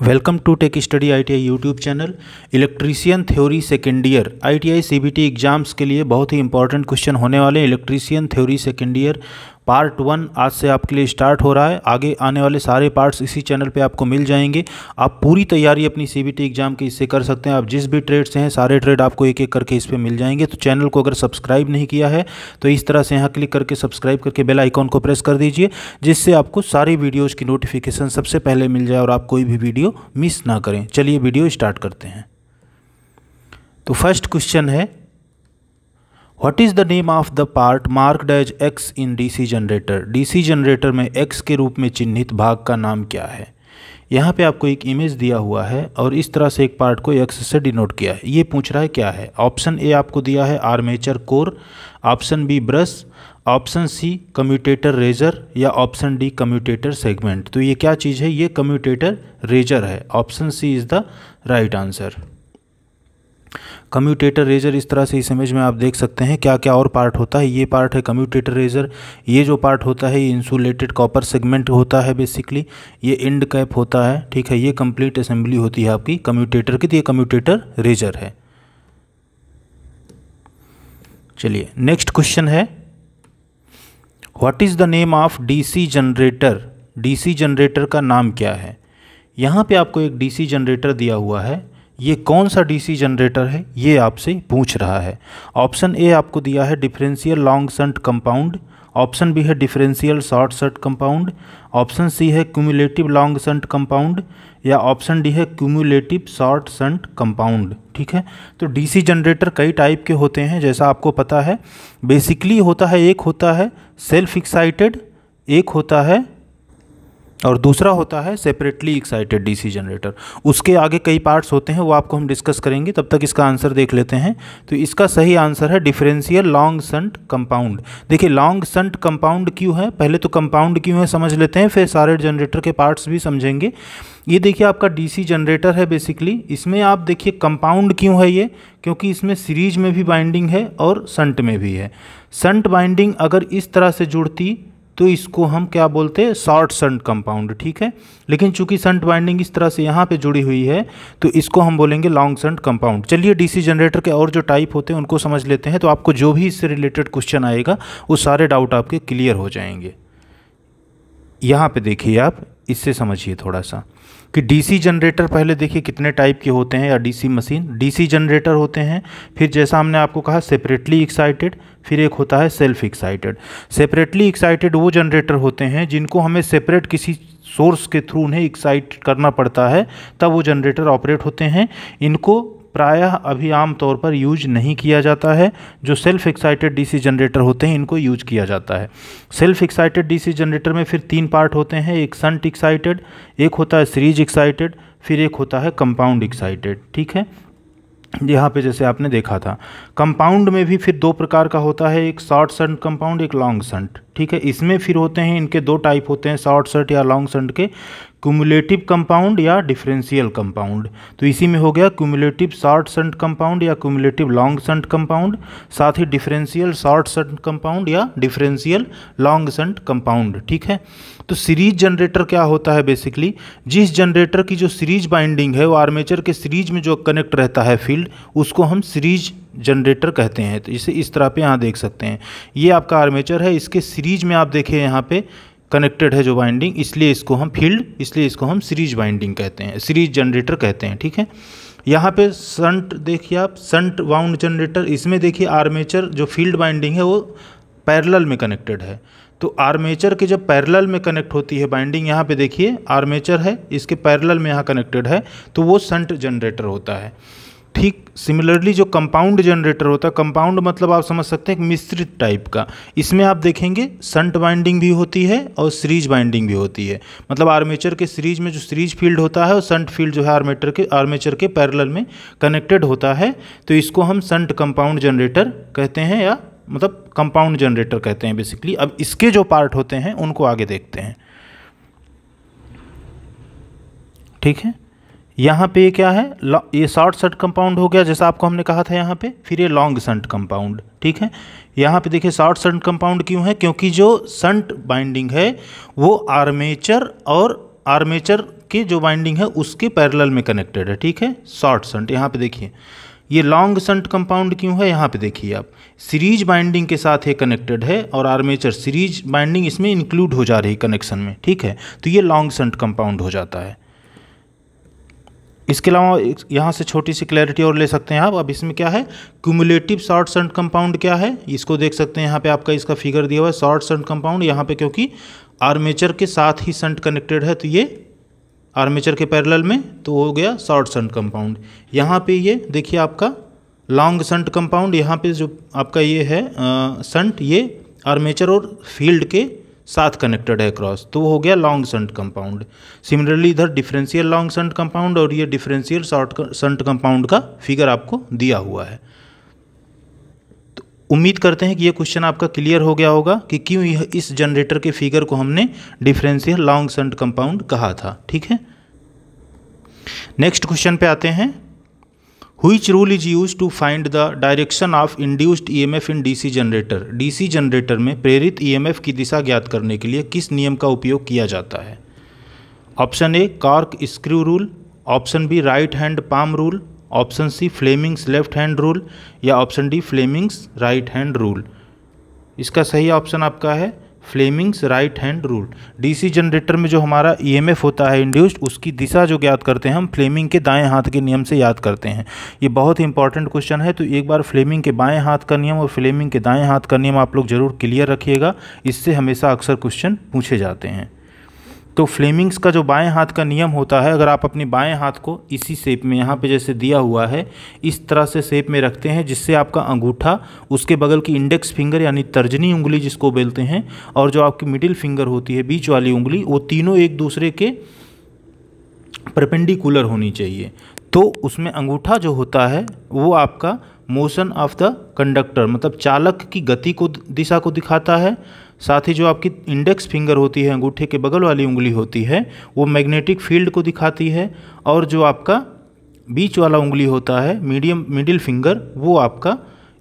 welcome to tech study ITI YouTube channel electrician theory second year ITI CBT exams के लिए बहुत ही important question होने वाले हैं electrician theory second year part one आज से आपके लिए स्टार्ट हो रहा है आगे आने वाले सारे पार्ट्स इसी चैनल पे आपको मिल जाएंगे आप पूरी तैयारी अपनी सीबीटी एग्जाम की इससे कर सकते हैं आप जिस भी ट्रेड से हैं सारे ट्रेड आपको एक एक करके इस पर मिल जाएंगे तो चैनल को अगर सब्सक्राइब नहीं किया है तो इस तरह से यहाँ क्लिक करके सब्सक्राइब करके बेल आइकॉन को प्रेस कर दीजिए जिससे आपको सारी वीडियोज़ की नोटिफिकेशन सबसे पहले मिल जाए और आप कोई भी वीडियो मिस ना करें चलिए वीडियो स्टार्ट करते हैं तो फर्स्ट क्वेश्चन है what is the name of the part mark as X in DC generator DC generator में एक्स के रूप में चिन्हित भाग का नाम क्या है यहाँ पे आपको एक इमेज दिया हुआ है और इस तरह से एक पार्ट को एक्स से डिनोट किया है ये पूछ रहा है क्या है ऑप्शन ए आपको दिया है armature core option B brush option C commutator riser या ऑप्शन डी कम्यूटेटर सेगमेंट तो ये क्या चीज़ है ये कम्यूटेटर रेजर है option C is the right answer commutator riser इस तरह से इस इमेज में आप देख सकते हैं क्या क्या और पार्ट होता है ये पार्ट है कम्यूटेटर रेजर ये जो पार्ट होता है ये इंसुलेटेड कॉपर सेगमेंट होता है बेसिकली ये इंड कैप होता है ठीक है ये कंप्लीट असेंबली होती है आपकी कम्यूटेटर की तो ये कम्यूटेटर रेजर है चलिए नेक्स्ट क्वेश्चन है what is the name of DC generator DC generator का नाम क्या है यहाँ पे आपको एक डीसी जनरेटर दिया हुआ है ये कौन सा डीसी जनरेटर है ये आपसे पूछ रहा है ऑप्शन ए आपको दिया है differential long shunt compound option B है differential short shunt compound option C है क्यूमुलेटिव लॉन्ग सर्ट कंपाउंड या ऑप्शन डी है क्यूमुलेटिव शॉर्ट सर्ट कंपाउंड ठीक है तो डीसी जनरेटर कई टाइप के होते हैं जैसा आपको पता है बेसिकली होता है एक होता है सेल्फ एक्साइटेड एक होता है और दूसरा होता है सेपरेटली एक्साइटेड डीसी जनरेटर उसके आगे कई पार्ट्स होते हैं वो आपको हम डिस्कस करेंगे तब तक इसका आंसर देख लेते हैं तो इसका सही आंसर है डिफरेंशियल लॉन्ग संट कंपाउंड देखिए लॉन्ग संट कंपाउंड क्यों है पहले तो कंपाउंड क्यों है समझ लेते हैं फिर सारे जनरेटर के पार्ट्स भी समझेंगे ये देखिए आपका डीसी जनरेटर है बेसिकली इसमें आप देखिए कंपाउंड क्यों है ये क्योंकि इसमें सीरीज में भी बाइंडिंग है और संट में भी है संट बाइंडिंग अगर इस तरह से जुड़ती तो इसको हम क्या बोलते हैं शॉर्ट संट कंपाउंड ठीक है लेकिन चूंकि संट बाइंडिंग इस तरह से यहाँ पे जुड़ी हुई है तो इसको हम बोलेंगे लॉन्ग संट कंपाउंड चलिए डीसी जनरेटर के और जो टाइप होते हैं उनको समझ लेते हैं तो आपको जो भी इससे रिलेटेड क्वेश्चन आएगा वो सारे डाउट आपके क्लियर हो जाएंगे यहाँ पर देखिए आप इससे समझिए थोड़ा सा कि डीसी जनरेटर पहले देखिए कितने टाइप के होते हैं या डीसी मशीन डीसी जनरेटर होते हैं फिर जैसा हमने आपको कहा सेपरेटली एक्साइटेड फिर एक होता है सेल्फ एक्साइटेड सेपरेटली एक्साइटेड वो जनरेटर होते हैं जिनको हमें सेपरेट किसी सोर्स के थ्रू उन्हें एक्साइट करना पड़ता है तब वो जनरेटर ऑपरेट होते हैं इनको प्रायः अभी आम तौर पर यूज नहीं किया जाता है जो सेल्फ एक्साइटेड डीसी जनरेटर होते हैं इनको यूज किया जाता है सेल्फ एक्साइटेड डीसी जनरेटर में फिर तीन पार्ट होते हैं एक संट एक्साइटेड एक होता है सीरीज एक्साइटेड फिर एक होता है कंपाउंड एक्साइटेड ठीक है यहाँ पे जैसे आपने देखा था कंपाउंड में भी फिर दो प्रकार का होता है एक शॉर्ट संट कंपाउंड एक लॉन्ग संट ठीक है इसमें फिर होते हैं इनके दो टाइप होते हैं शॉर्ट सर्ट या लॉन्ग सर्ट के क्यूमुलेटिव कंपाउंड या डिफरेंशियल कंपाउंड तो इसी में हो गया क्यूमुलेटिव शॉर्ट सर्ट कंपाउंड या क्यूमुलेटिव लॉन्ग सर्ट कंपाउंड साथ ही डिफरेंशियल शॉर्ट सर्ट कंपाउंड या डिफरेंशियल लॉन्ग सर्ट कंपाउंड ठीक है तो सीरीज जनरेटर क्या होता है बेसिकली जिस जनरेटर की जो सीरीज बाइंडिंग है वो आर्मेचर के सीरीज में जो कनेक्ट रहता है फील्ड उसको हम सीरीज जनरेटर कहते हैं तो इसे इस तरह पे यहाँ देख सकते हैं ये आपका आर्मेचर है इसके सीरीज में आप देखें यहाँ पे कनेक्टेड है जो वाइंडिंग इसलिए इसको हम फील्ड इसलिए इसको हम सीरीज वाइंडिंग कहते हैं सीरीज जनरेटर कहते हैं ठीक है यहाँ पे संट देखिए आप संट वाउंड जनरेटर इसमें देखिए आर्मेचर जो फील्ड वाइंडिंग है वो पैरल में कनेक्टेड है तो आर्मेचर के जब पैरल में कनेक्ट होती है बाइंडिंग यहाँ पे देखिए आर्मेचर है इसके पैरल में यहाँ कनेक्टेड है तो वो संट जनरेटर होता है ठीक सिमिलरली जो कंपाउंड जनरेटर होता है कंपाउंड मतलब आप समझ सकते हैं एक मिश्रित टाइप का इसमें आप देखेंगे संट बाइंडिंग भी होती है और सीरीज बाइंडिंग भी होती है मतलब आर्मेचर के सीरीज में जो सीरीज फील्ड होता है और संट फील्ड जो है आर्मेचर के आर्मेचर के पैरेलल में कनेक्टेड होता है तो इसको हम संट कंपाउंड जनरेटर कहते हैं या मतलब कंपाउंड जनरेटर कहते हैं बेसिकली अब इसके जो पार्ट होते हैं उनको आगे देखते हैं ठीक है यहाँ पे क्या है ये शॉर्ट शर्ट कंपाउंड हो गया जैसा आपको हमने कहा था यहाँ पे फिर ये लॉन्ग सन्ट कंपाउंड ठीक है यहाँ पे देखिए शॉर्ट सन्ट कंपाउंड क्यों है क्योंकि जो सन्ट बाइंडिंग है वो आर्मेचर और आर्मेचर के जो बाइंडिंग है उसके पैरेलल में कनेक्टेड है ठीक है शॉर्ट सन्ट यहाँ पे देखिए ये लॉन्ग सन्ट कंपाउंड क्यों है यहाँ पे देखिए आप सीरीज बाइंडिंग के साथ ये कनेक्टेड है और आर्मेचर सीरीज बाइंडिंग इसमें इंक्लूड हो जा रही कनेक्शन में ठीक है तो ये लॉन्ग सन्ट कंपाउंड हो जाता है इसके अलावा यहाँ से छोटी सी क्लैरिटी और ले सकते हैं आप अब इसमें क्या है क्यूमुलेटिव शॉर्ट्स एंड कंपाउंड क्या है इसको देख सकते हैं यहाँ पे आपका इसका फिगर दिया हुआ है शॉर्ट्स एंड कंपाउंड यहाँ पे क्योंकि आर्मेचर के साथ ही संट कनेक्टेड है तो ये आर्मेचर के पैरेलल में तो हो गया शॉर्ट सन्ट कंपाउंड यहाँ पर ये देखिए आपका लॉन्ग सन्ट कंपाउंड यहाँ पर जो आपका ये है सन्ट ये आर्मेचर और फील्ड के साथ कनेक्टेड है क्रॉस तो वो हो गया लॉन्ग संट कंपाउंड सिमिलरली इधर डिफरेंशियल लॉन्ग संट कंपाउंड और ये डिफरेंशियल शॉर्ट संट कंपाउंड का फिगर आपको दिया हुआ है तो उम्मीद करते हैं कि ये क्वेश्चन आपका क्लियर हो गया होगा कि क्यों यह इस जनरेटर के फिगर को हमने डिफरेंशियल लॉन्ग संट कंपाउंड कहा था ठीक है नेक्स्ट क्वेश्चन पे आते हैं which rule is used to find the direction of induced emf in dc generator dc generator में प्रेरित ई एम एफ की दिशा ज्ञात करने के लिए किस नियम का उपयोग किया जाता है option A cork screw rule option B right hand palm rule option C Fleming's left hand rule या option D Fleming's right hand rule इसका सही ऑप्शन आपका है Fleming's right hand rule DC generator में जो हमारा ईएमएफ होता है इंड्यूस्ड उसकी दिशा जो ज्ञात करते हैं हम फ्लेमिंग के दाएं हाथ के नियम से याद करते हैं ये बहुत ही इंपॉर्टेंट क्वेश्चन है तो एक बार फ्लेमिंग के बाएं हाथ का नियम और फ्लेमिंग के दाएं हाथ का नियम आप लोग जरूर क्लियर रखिएगा इससे हमेशा अक्सर क्वेश्चन पूछे जाते हैं तो फ्लेमिंग्स का जो बाएं हाथ का नियम होता है अगर आप अपनी बाएं हाथ को इसी शेप में यहाँ पे जैसे दिया हुआ है इस तरह से शेप में रखते हैं जिससे आपका अंगूठा उसके बगल की इंडेक्स फिंगर यानी तर्जनी उंगली जिसको बोलते हैं और जो आपकी मिडिल फिंगर होती है बीच वाली उंगली वो तीनों एक दूसरे के परपेंडिकुलर होनी चाहिए तो उसमें अंगूठा जो होता है वो आपका मोशन ऑफ द कंडक्टर मतलब चालक की गति को दिशा को दिखाता है साथ ही जो आपकी इंडेक्स फिंगर होती है अंगूठे के बगल वाली उंगली होती है वो मैग्नेटिक फील्ड को दिखाती है और जो आपका बीच वाला उंगली होता है मीडियम मिडिल फिंगर वो आपका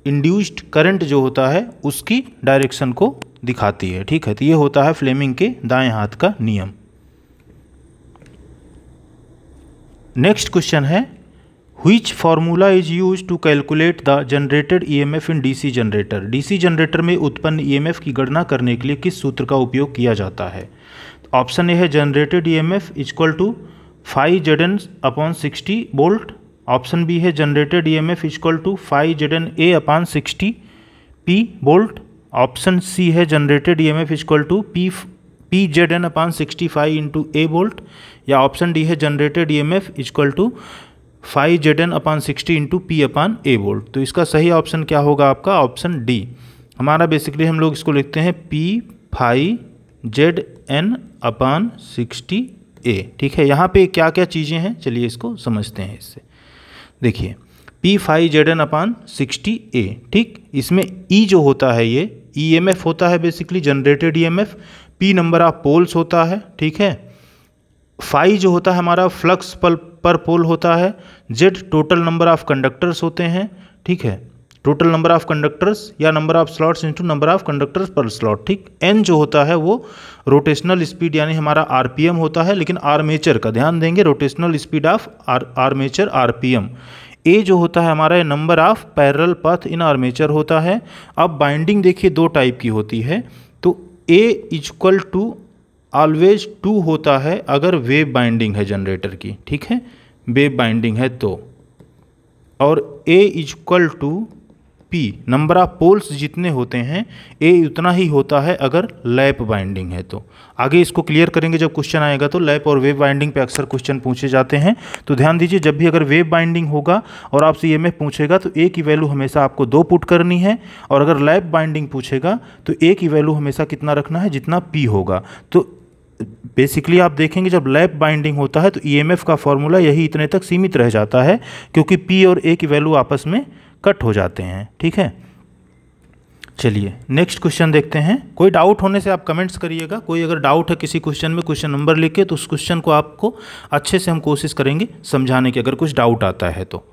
इंड्यूस्ड करंट जो होता है उसकी डायरेक्शन को दिखाती है ठीक है तो ये होता है फ्लेमिंग के दाएं हाथ का नियम नेक्स्ट क्वेश्चन है which formula is use to calculate the generated E M F in D C generator D C generator में उत्पन्न ई एम एफ की गणना करने के लिए किस सूत्र का उपयोग किया जाता है ऑप्शन तो ए है generated E M F is equal to phi Z N upon sixty volt option B है generated E M F is equal to phi Z N A upon sixty P volt option C है generated E M F is equal to P P Z N upon sixty phi into A volt या option D है generated E M F is equal to phi Z N upon sixty into P upon A volt तो इसका सही option क्या होगा आपका option D हमारा basically हम लोग इसको लिखते हैं P phi Z N upon sixty A ठीक है यहाँ पे क्या क्या चीज़ें हैं चलिए इसको समझते हैं इससे देखिए P phi Z N upon sixty A ठीक इसमें ई e जो होता है ये ई एम एफ होता है basically generated E M F P number of poles होता है ठीक है फाइव जो होता है हमारा फ्लक्स पल्प पर पोल होता है Z total number of conductors होते हैं ठीक है टोटल नंबर ऑफ कंडक्टर्स या number of slots into number of conductors per slot ठीक एन जो होता है वो रोटेशनल स्पीड यानी हमारा आरपीएम होता है लेकिन आर्मेचर का ध्यान देंगे rotational speed of R armature RPM A जो होता है हमारा नंबर ऑफ पैरल पथ इन आर्मेचर होता है अब बाइंडिंग देखिए दो टाइप की होती है तो A is equal to always two होता है अगर वेव बाइंडिंग है जनरेटर की ठीक है वेव बाइंडिंग है तो और A equal to P number of poles जितने होते हैं ए उतना ही होता है अगर लैप बाइंडिंग है तो आगे इसको क्लियर करेंगे जब क्वेश्चन आएगा तो लैप और वेव बाइंडिंग पे अक्सर क्वेश्चन पूछे जाते हैं तो ध्यान दीजिए जब भी अगर वेव बाइंडिंग होगा और आपसे ये में पूछेगा तो ए की वैल्यू हमेशा आपको दो पुट करनी है और अगर लैप बाइंडिंग पूछेगा तो ए की वैल्यू हमेशा कितना रखना है जितना पी होगा तो बेसिकली आप देखेंगे जब लैप बाइंडिंग होता है तो ईएमएफ e का फॉर्मूला यही इतने तक सीमित रह जाता है क्योंकि पी और ए की वैल्यू आपस में कट हो जाते हैं ठीक है चलिए नेक्स्ट क्वेश्चन देखते हैं कोई डाउट होने से आप कमेंट्स करिएगा कोई अगर डाउट है किसी क्वेश्चन में क्वेश्चन नंबर लिख के तो उस क्वेश्चन को आपको अच्छे से हम कोशिश करेंगे समझाने की अगर कुछ डाउट आता है तो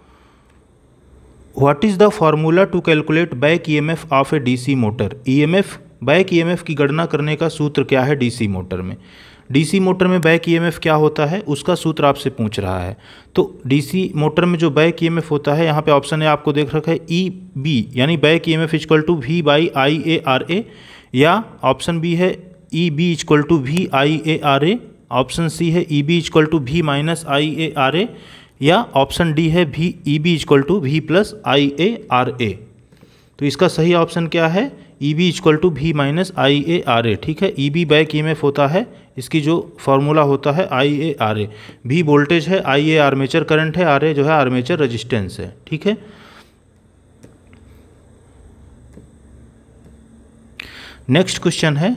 what is the formula to calculate back EMF of a DC motor EMF back EMF e की गणना करने का सूत्र क्या है डीसी मोटर में डीसी मोटर में बैक ईएमएफ e क्या होता है उसका सूत्र आपसे पूछ रहा है तो डीसी मोटर में जो बैक ईएमएफ e होता है यहाँ पे ऑप्शन है आपको देख रखा है ई बी यानी back E M F is equal to V by I A R A या ऑप्शन बी है E B is equal to V I A R A option C है E B is equal to V minus I A R A या option D है V E B is equal to V plus I A R A तो इसका सही option क्या है E B equal to V minus I A R A ठीक है E be back E होता है इसकी जो फार्मूला होता है I A R A V voltage है आई ए आर्मेचर करंट है आर ए जो है आर्मेचर रजिस्टेंस है ठीक है नेक्स्ट क्वेश्चन है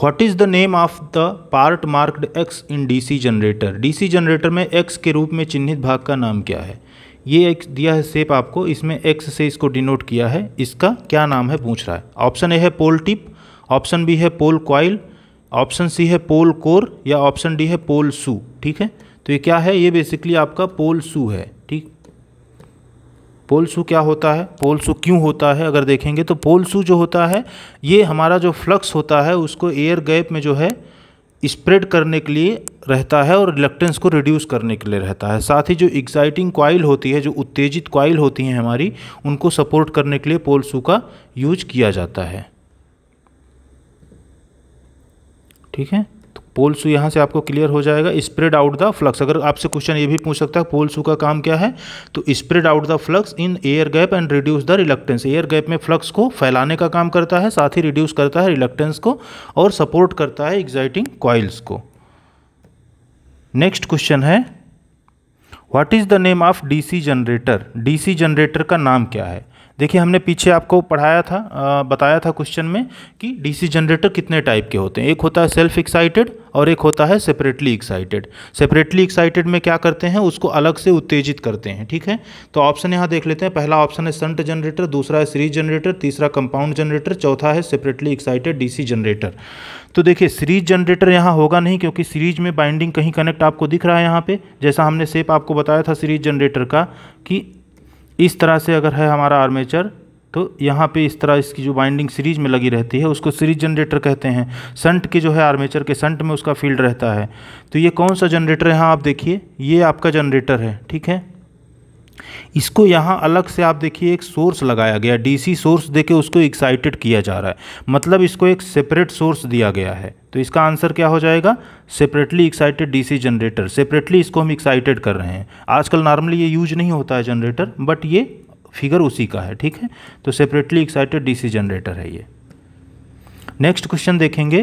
what is the name of the part marked X in DC generator DC generator में एक्स के रूप में चिन्हित भाग का नाम क्या है ये एक दिया है सेप आपको इसमें एक्स से इसको डिनोट किया है इसका क्या नाम है पूछ रहा है ऑप्शन ए है पोल टिप ऑप्शन बी है पोल क्वाइल ऑप्शन सी है पोल कोर या ऑप्शन डी है पोल सू ठीक है तो ये क्या है ये बेसिकली आपका पोल सू है ठीक पोल सू क्या होता है पोल सू क्यों होता है अगर देखेंगे तो पोल सू जो होता है ये हमारा जो फ्लक्स होता है उसको एयर गैप में जो है स्प्रेड करने के लिए रहता है और रिलेक्टेंस को रिड्यूस करने के लिए रहता है साथ ही जो एक्साइटिंग क्वाइल होती है जो उत्तेजित क्वाइल होती हैं हमारी उनको सपोर्ट करने के लिए पोल सू का यूज किया जाता है ठीक है पोल शू यहाँ से आपको क्लियर हो जाएगा स्प्रेड आउट द फ्लक्स अगर आपसे क्वेश्चन ये भी पूछ सकता है पोल शू का काम क्या है तो spread out the flux in air gap and reduce the reluctance air gap में फ्लक्स को फैलाने का काम करता है साथ ही रिड्यूस करता है रिलक्टेंस को और सपोर्ट करता है एग्जाइटिंग कॉइल्स को नेक्स्ट क्वेश्चन है what is the name of DC generator DC generator का नाम क्या है देखिए हमने पीछे आपको पढ़ाया था आ, बताया था क्वेश्चन में कि डीसी जनरेटर कितने टाइप के होते हैं एक होता है सेल्फ एक्साइटेड और एक होता है सेपरेटली एक्साइटेड सेपरेटली एक्साइटेड में क्या करते हैं उसको अलग से उत्तेजित करते हैं ठीक है तो ऑप्शन यहाँ देख लेते हैं पहला ऑप्शन है सन्ट जनरेटर दूसरा है सीरीज जनरेटर तीसरा कंपाउंड जनरेटर चौथा है सेपरेटली एक्साइटेड डीसी जनरेटर तो देखिए सीरीज जनरेटर यहाँ होगा नहीं क्योंकि सीरीज में बाइंडिंग कहीं कनेक्ट आपको दिख रहा है यहाँ पे जैसा हमने सेप आपको बताया था सीरीज जनरेटर का कि इस तरह से अगर है हमारा आर्मेचर तो यहाँ पे इस तरह इसकी जो बाइंडिंग सीरीज में लगी रहती है उसको सीरीज जनरेटर कहते हैं संट के जो है आर्मेचर के संट में उसका फील्ड रहता है तो ये कौन सा जनरेटर है यहाँ आप देखिए ये आपका जनरेटर है ठीक है इसको यहाँ अलग से आप देखिए एक सोर्स लगाया गया डीसी सोर्स देके उसको एक्साइटेड किया जा रहा है मतलब इसको एक सेपरेट सोर्स दिया गया है तो इसका आंसर क्या हो जाएगा separately excited DC generator separately इसको हम एक्साइटेड कर रहे हैं आजकल नॉर्मली ये यूज नहीं होता है जनरेटर बट ये फिगर उसी का है ठीक है तो सेपरेटली एक्साइटेड डीसी जनरेटर है ये नेक्स्ट क्वेश्चन देखेंगे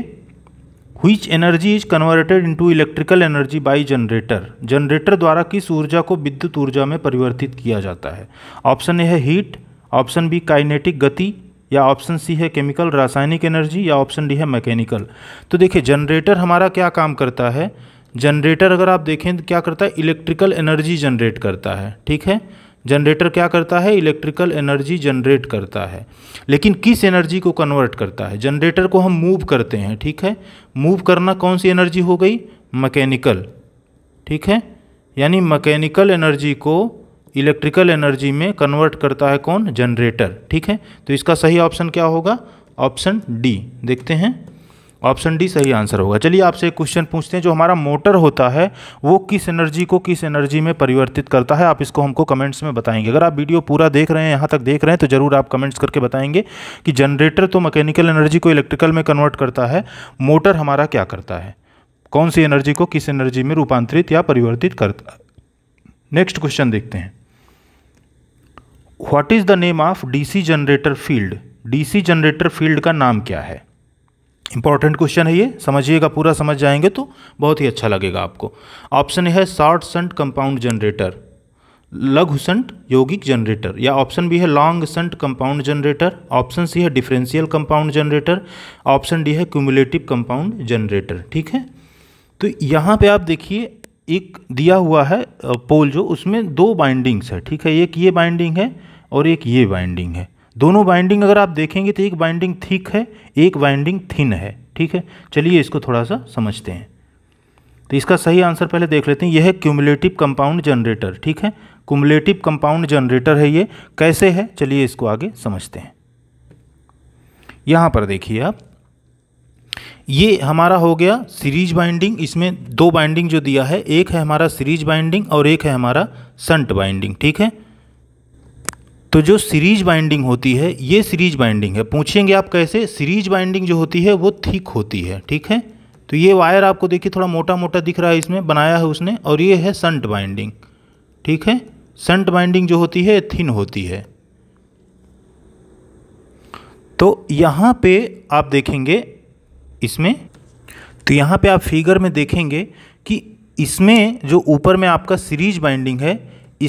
which energy is converted into electrical energy by generator generator द्वारा किस ऊर्जा को विद्युत ऊर्जा में परिवर्तित किया जाता है ऑप्शन ए है हीट ऑप्शन बी काइनेटिक गति या ऑप्शन सी है केमिकल रासायनिक एनर्जी या ऑप्शन डी है मैकेनिकल तो देखिए जनरेटर हमारा क्या काम करता है जनरेटर अगर आप देखें तो क्या करता है इलेक्ट्रिकल एनर्जी जनरेट करता है ठीक है जनरेटर क्या करता है इलेक्ट्रिकल एनर्जी जनरेट करता है लेकिन किस एनर्जी को कन्वर्ट करता है जनरेटर को हम मूव करते हैं ठीक है मूव करना कौन सी एनर्जी हो गई मैकेनिकल ठीक है यानी मैकेनिकल एनर्जी को इलेक्ट्रिकल एनर्जी में कन्वर्ट करता है कौन जनरेटर ठीक है तो इसका सही ऑप्शन क्या होगा ऑप्शन डी देखते हैं ऑप्शन डी सही आंसर होगा चलिए आपसे एक क्वेश्चन पूछते हैं जो हमारा मोटर होता है वो किस एनर्जी को किस एनर्जी में परिवर्तित करता है आप इसको हमको कमेंट्स में बताएंगे अगर आप वीडियो पूरा देख रहे हैं यहाँ तक देख रहे हैं तो ज़रूर आप कमेंट्स करके बताएंगे कि जनरेटर तो मैकेनिकल एनर्जी को इलेक्ट्रिकल में कन्वर्ट करता है मोटर हमारा क्या करता है कौन सी एनर्जी को किस एनर्जी में रूपांतरित या परिवर्तित करता नेक्स्ट क्वेश्चन देखते हैं what is the name of DC generator field DC generator field का नाम क्या है इंपॉर्टेंट क्वेश्चन है ये समझिएगा पूरा समझ जाएंगे तो बहुत ही अच्छा लगेगा आपको ऑप्शन है शॉर्ट संट कंपाउंड जनरेटर लघु संट यौगिक जनरेटर या ऑप्शन बी है long shunt compound generator option C है differential compound generator option D है क्यूमुलेटिव कंपाउंड जनरेटर ठीक है तो यहाँ पे आप देखिए एक दिया हुआ है पोल जो उसमें दो बाइंडिंग्स है ठीक है एक ये बाइंडिंग है और एक ये बाइंडिंग है दोनों बाइंडिंग अगर आप देखेंगे तो एक बाइंडिंग थिक है एक बाइंडिंग थिन है ठीक है चलिए इसको थोड़ा सा समझते हैं तो इसका सही आंसर पहले देख लेते हैं यह है क्यूमुलेटिव कंपाउंड जनरेटर ठीक है क्यूमुलेटिव कंपाउंड जनरेटर है ये कैसे है चलिए इसको आगे समझते हैं यहाँ पर देखिए आप ये हमारा हो गया सीरीज बाइंडिंग इसमें दो बाइंडिंग जो दिया है एक है हमारा सीरीज बाइंडिंग और एक है हमारा संट बाइंडिंग ठीक है तो जो सीरीज बाइंडिंग होती है ये सीरीज बाइंडिंग है पूछेंगे आप कैसे सीरीज बाइंडिंग जो होती है वो थिक होती है ठीक है तो ये वायर आपको देखिए थोड़ा मोटा मोटा दिख रहा है इसमें बनाया है उसने और ये है संट बाइंडिंग ठीक है संट बाइंडिंग जो होती है थिन होती है तो यहाँ पे आप देखेंगे इसमें तो यहाँ पे आप फिगर में देखेंगे कि इसमें जो ऊपर में आपका सीरीज बाइंडिंग है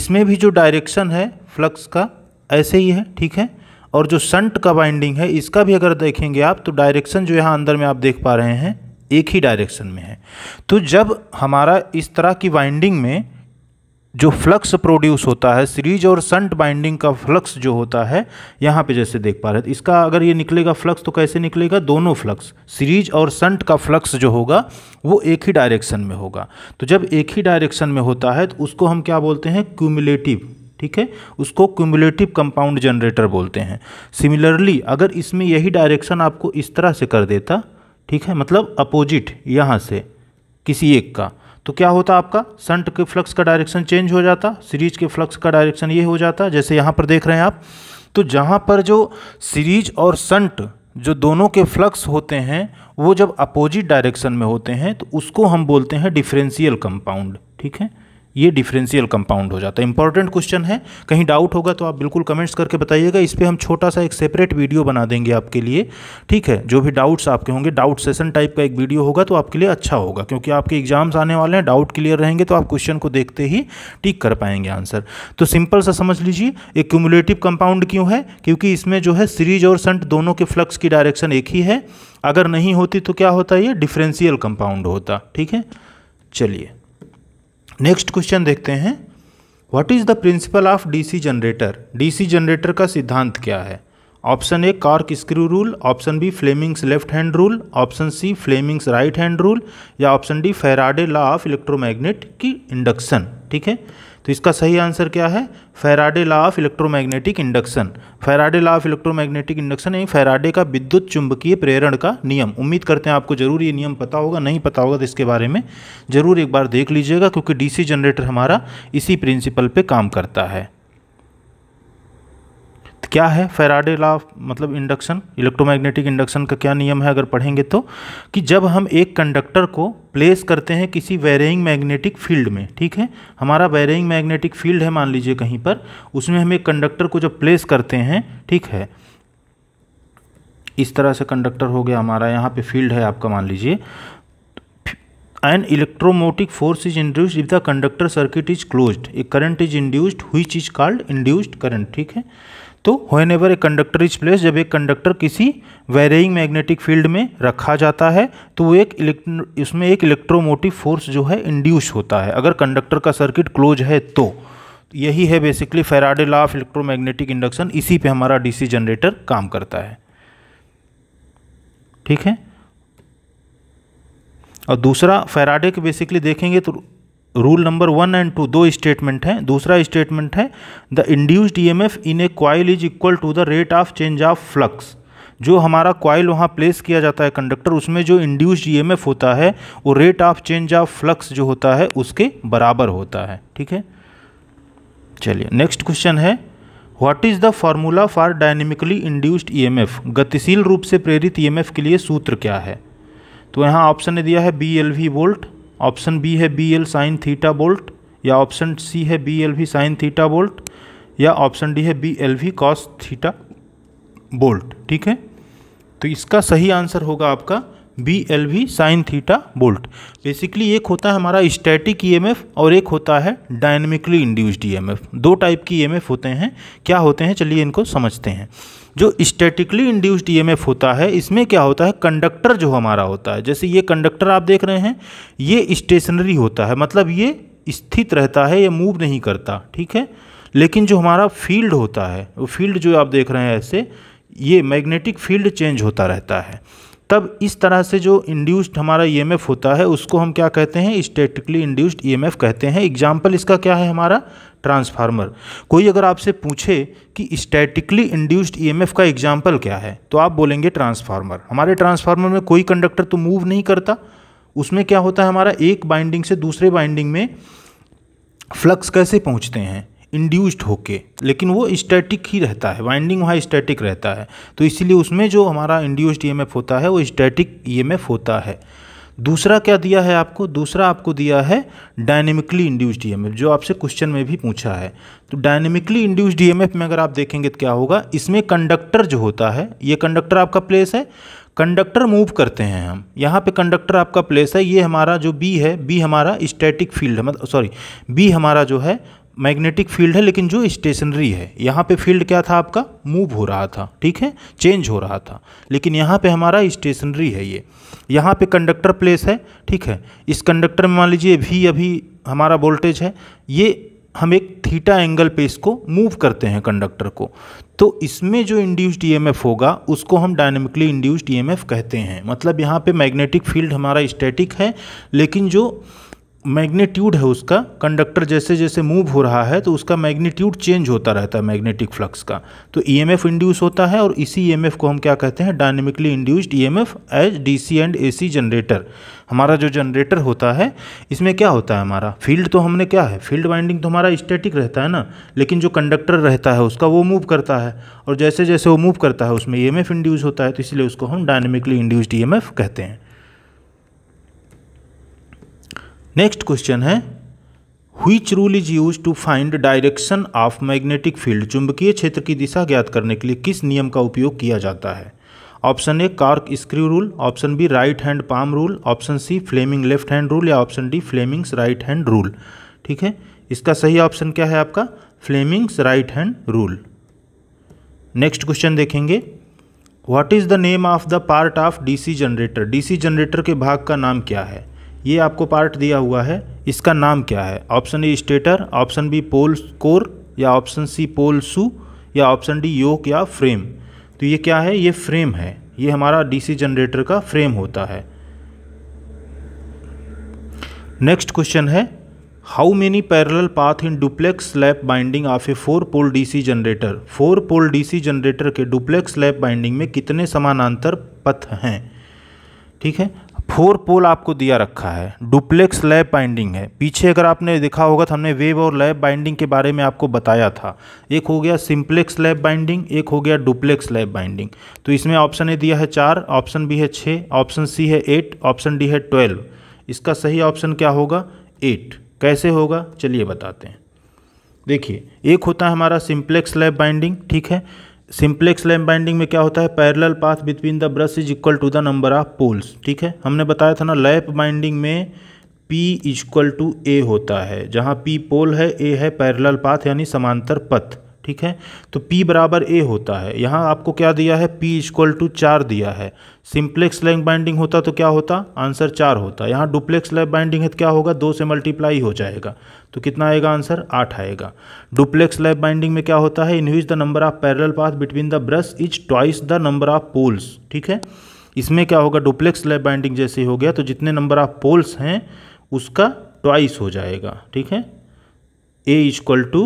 इसमें भी जो डायरेक्शन है फ्लक्स का ऐसे ही है ठीक है और जो संट का बाइंडिंग है इसका भी अगर देखेंगे आप तो डायरेक्शन जो यहाँ अंदर में आप देख पा रहे हैं एक ही डायरेक्शन में है तो जब हमारा इस तरह की बाइंडिंग में जो फ्लक्स प्रोड्यूस होता है सीरीज और संट बाइंडिंग का फ्लक्स जो होता है यहाँ पे जैसे देख पा रहे हैं इसका अगर ये निकलेगा फ्लक्स तो कैसे निकलेगा दोनों फ्लक्स सीरीज और संट का फ्लक्स जो होगा वो एक ही डायरेक्शन में होगा तो जब एक ही डायरेक्शन में होता है तो उसको हम क्या बोलते हैं क्यूमुलेटिव ठीक है उसको क्यूमुलेटिव कंपाउंड जनरेटर बोलते हैं सिमिलरली अगर इसमें यही डायरेक्शन आपको इस तरह से कर देता ठीक है मतलब अपोजिट यहाँ से किसी एक का तो क्या होता आपका संट के फ्लक्स का डायरेक्शन चेंज हो जाता सीरीज के फ्लक्स का डायरेक्शन ये हो जाता जैसे यहाँ पर देख रहे हैं आप तो जहाँ पर जो सीरीज और संट जो दोनों के फ्लक्स होते हैं वो जब अपोजिट डायरेक्शन में होते हैं तो उसको हम बोलते हैं डिफरेंशियल कंपाउंड ठीक है ये डिफरेंशियल कंपाउंड हो जाता है इंपॉर्टेंट क्वेश्चन है कहीं डाउट होगा तो आप बिल्कुल कमेंट्स करके बताइएगा इस पर हम छोटा सा एक सेपरेट वीडियो बना देंगे आपके लिए ठीक है जो भी डाउट्स आपके होंगे डाउट सेशन टाइप का एक वीडियो होगा तो आपके लिए अच्छा होगा क्योंकि आपके एग्जाम्स आने वाले हैं डाउट क्लियर रहेंगे तो आप क्वेश्चन को देखते ही ठीक कर पाएंगे आंसर तो सिंपल सा समझ लीजिए एक क्यूमुलेटिव कंपाउंड क्यों है क्योंकि इसमें जो है सीरीज और संट दोनों के फ्लक्स की डायरेक्शन एक ही है अगर नहीं होती तो क्या होता ये डिफरेंशियल कंपाउंड होता ठीक है चलिए नेक्स्ट क्वेश्चन देखते हैं what is the principle of DC generator DC generator का सिद्धांत क्या है option A cork screw rule option B Fleming's left hand rule option C Fleming's right hand rule या option D Faraday law of electromagnetic induction ठीक है तो इसका सही आंसर क्या है Faraday law of electromagnetic induction Faraday law of electromagnetic induction यानी Faraday का विद्युत चुंबकीय प्रेरण का नियम उम्मीद करते हैं आपको जरूर ये नियम पता होगा नहीं पता होगा तो इसके बारे में ज़रूर एक बार देख लीजिएगा क्योंकि डीसी जनरेटर हमारा इसी प्रिंसिपल पे काम करता है क्या है फेराडे ला मतलब इंडक्शन इलेक्ट्रोमैग्नेटिक इंडक्शन का क्या नियम है अगर पढ़ेंगे तो कि जब हम एक कंडक्टर को प्लेस करते हैं किसी वेरिंग मैग्नेटिक फील्ड में ठीक है हमारा वेरिंग मैग्नेटिक फील्ड है मान लीजिए कहीं पर उसमें हम एक कंडक्टर को जब प्लेस करते हैं ठीक है इस तरह से कंडक्टर हो गया हमारा यहाँ पे फील्ड है आपका मान लीजिए an electromotive force is induced if the conductor circuit is closed a current is induced which is called induced current ठीक है तो whenever a conductor is place जब एक कंडक्टर किसी वेरिंग मैग्नेटिक फील्ड में रखा जाता है तो वो एक इसमें एक इलेक्ट्रोमोटिव फोर्स जो है इंड्यूस होता है अगर कंडक्टर का सर्किट क्लोज है तो, तो यही है basically Faraday law of electromagnetic induction इसी पे हमारा डीसी जनरेटर काम करता है ठीक है और दूसरा फेराडे के बेसिकली देखेंगे तो rule number one and two दो स्टेटमेंट हैं दूसरा स्टेटमेंट है the induced EMF in a coil is equal to the rate of change of flux जो हमारा क्वाइल वहाँ प्लेस किया जाता है कंडक्टर उसमें जो इंड्यूस्ड एफ e होता है वो rate of change of flux जो होता है उसके बराबर होता है ठीक है चलिए नेक्स्ट क्वेश्चन है what is the formula for dynamically induced EMF गतिशील रूप से प्रेरित ईएमएफ e के लिए सूत्र क्या है तो यहाँ ऑप्शन ने दिया है B L V volt option B है B L sine theta volt या ऑप्शन सी है B L V sine theta volt या ऑप्शन डी है B L V cos theta volt ठीक है तो इसका सही आंसर होगा आपका B L V sine theta volt basically एक होता है हमारा स्टैटिक ईएमएफ e और एक होता है डायनेमिकली इंड्यूस्ड ईएमएफ दो टाइप की ईएमएफ e होते हैं क्या होते हैं चलिए इनको समझते हैं जो स्टैटिकली इंड्यूस्ड ईएमएफ होता है इसमें क्या होता है कंडक्टर जो हमारा होता है जैसे ये कंडक्टर आप देख रहे हैं ये स्टेशनरी होता है मतलब ये स्थित रहता है ये मूव नहीं करता ठीक है लेकिन जो हमारा फील्ड होता है वो फील्ड जो आप देख रहे हैं ऐसे ये मैग्नेटिक फील्ड चेंज होता रहता है तब इस तरह से जो इंड्यूस्ड हमारा ईएमएफ e होता है उसको हम क्या कहते हैं स्टेटिकली इंड्यूस्ड ईएमएफ कहते हैं एग्जाम्पल इसका क्या है हमारा ट्रांसफार्मर कोई अगर आपसे पूछे कि स्टैटिकली इंड्यूस्ड ईएमएफ का एग्जाम्पल क्या है तो आप बोलेंगे ट्रांसफार्मर हमारे ट्रांसफार्मर में कोई कंडक्टर तो मूव नहीं करता उसमें क्या होता है हमारा एक बाइंडिंग से दूसरे बाइंडिंग में फ्लक्स कैसे पहुँचते हैं इंड्यूस्ड होके लेकिन वो स्टैटिक ही रहता है वाइंडिंग वहाँ स्टैटिक रहता है तो इसीलिए उसमें जो हमारा इंड्यूस्ड ईएमएफ होता है वो स्टैटिक ईएमएफ होता है दूसरा क्या दिया है आपको दूसरा आपको दिया है डायनेमिकली इंड्यूस्ड ईएमएफ जो आपसे क्वेश्चन में भी पूछा है तो डायनेमिकली इंड्यूस्ड ईएमएफ में अगर आप देखेंगे तो क्या होगा इसमें कंडक्टर जो होता है ये कंडक्टर आपका प्लेस है कंडक्टर मूव करते हैं हम यहाँ पे कंडक्टर आपका प्लेस है ये हमारा जो बी है बी हमारा स्टैटिक फील्ड है मतलब सॉरी बी हमारा जो है मैग्नेटिक फील्ड है लेकिन जो स्टेशनरी है यहाँ पे फील्ड क्या था आपका मूव हो रहा था ठीक है चेंज हो रहा था लेकिन यहाँ पे हमारा स्टेशनरी है ये यहाँ पे कंडक्टर प्लेस है ठीक है इस कंडक्टर में मान लीजिए भी अभी हमारा वोल्टेज है ये हम एक थीटा एंगल पे इसको मूव करते हैं कंडक्टर को तो इसमें जो इंड्यूस्ड ईएमएफ होगा उसको हम डायनेमिकली इंड्यूस्ड ईएमएफ कहते हैं मतलब यहाँ पे मैग्नेटिक फील्ड हमारा स्टैटिक है लेकिन जो मैग्नीट्यूड है उसका कंडक्टर जैसे जैसे मूव हो रहा है तो उसका मैग्नीट्यूड चेंज होता रहता है मैग्नेटिक फ्लक्स का तो ईएमएफ e इंड्यूस होता है और इसी ईएमएफ e को हम क्या कहते हैं dynamically induced EMF as DC and AC generator हमारा जो जनरेटर होता है इसमें क्या होता है हमारा फील्ड तो हमने क्या है फील्ड वाइंडिंग तो हमारा स्टेटिक रहता है ना लेकिन जो कंडक्टर रहता है उसका वो मूव करता है और जैसे जैसे वो मूव करता है उसमें ई e इंड्यूस होता है तो इसलिए उसको हम डायनेमिकली इंड्यूस्ड ई कहते हैं नेक्स्ट क्वेश्चन है which rule is use to find direction of magnetic field चुंबकीय क्षेत्र की दिशा ज्ञात करने के लिए किस नियम का उपयोग किया जाता है option A cork screw rule option B right hand palm rule option C Fleming left hand rule या option D Fleming's right hand rule ठीक है इसका सही ऑप्शन क्या है आपका Fleming's right hand rule next question देखेंगे what is the name of the part of DC generator DC generator के भाग का नाम क्या है ये आपको पार्ट दिया हुआ है इसका नाम क्या है option A stator option B pole core या ऑप्शन सी पोल सू या ऑप्शन डी योक या फ्रेम तो ये क्या है ये फ्रेम है ये हमारा डीसी जनरेटर का फ्रेम होता है नेक्स्ट क्वेश्चन है how many parallel path in duplex lap winding of a four pole DC generator four pole DC generator के डुप्लेक्स स्लैब बाइंडिंग में कितने समानांतर पथ हैं ठीक है फोर पोल आपको दिया रखा है डुप्लेक्स लैब बाइंडिंग है पीछे अगर आपने देखा होगा तो हमने वेब और लैब बाइंडिंग के बारे में आपको बताया था एक हो गया सिंप्लेक्स लैब बाइंडिंग एक हो गया डुप्लेक्स लैब बाइंडिंग तो इसमें ऑप्शन ए दिया है चार ऑप्शन बी है छः ऑप्शन सी है एट ऑप्शन डी है ट्वेल्व इसका सही ऑप्शन क्या होगा एट कैसे होगा चलिए बताते हैं देखिए एक होता है हमारा सिंप्लेक्स लैब बाइंडिंग ठीक है सिंप्लेक्स लैम बाइंडिंग में क्या होता है parallel path between the brush is equal to the number of poles ठीक है हमने बताया था ना लैप बाइंडिंग में P इक्वल टू ए होता है जहाँ P पोल है ए है पैरेलल पाथ यानी समांतर पथ ठीक है तो P बराबर ए होता है यहाँ आपको क्या दिया है P इक्वल टू चार दिया है सिंप्लेक्स लैंग बाइंडिंग होता तो क्या होता आंसर चार होता यहाँ डुप्लेक्स लैंग बाइंडिंग है तो क्या होगा दो से मल्टीप्लाई हो जाएगा तो कितना आएगा आंसर आठ आएगा डुप्लेक्स लैंग बाइंडिंग में क्या होता है in which the number of parallel path between the brush is twice the number of poles ठीक है इसमें क्या होगा डुप्लेक्स लैब बाइंडिंग जैसे हो गया तो जितने नंबर ऑफ पोल्स हैं उसका ट्वाइस हो जाएगा ठीक है A equal to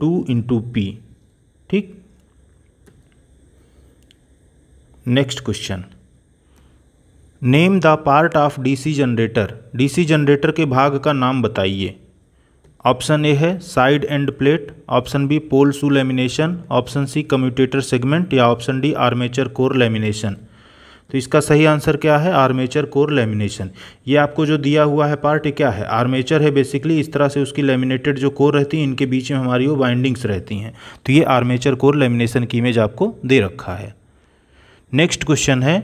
two into P ठीक next question name the part of DC generator DC generator के भाग का नाम बताइए ऑप्शन ए है side end plate option B pole shoe lamination option C commutator segment या option D armature core lamination तो इसका सही आंसर क्या है आर्मेचर कोर लेमिनेशन ये आपको जो दिया हुआ है पार्ट क्या है आर्मेचर है बेसिकली इस तरह से उसकी लेमिनेटेड जो कोर रहती है इनके बीच में हमारी वो बाइंडिंग्स रहती हैं तो ये आर्मेचर कोर लेमिनेशन की इमेज आपको दे रखा है नेक्स्ट क्वेश्चन है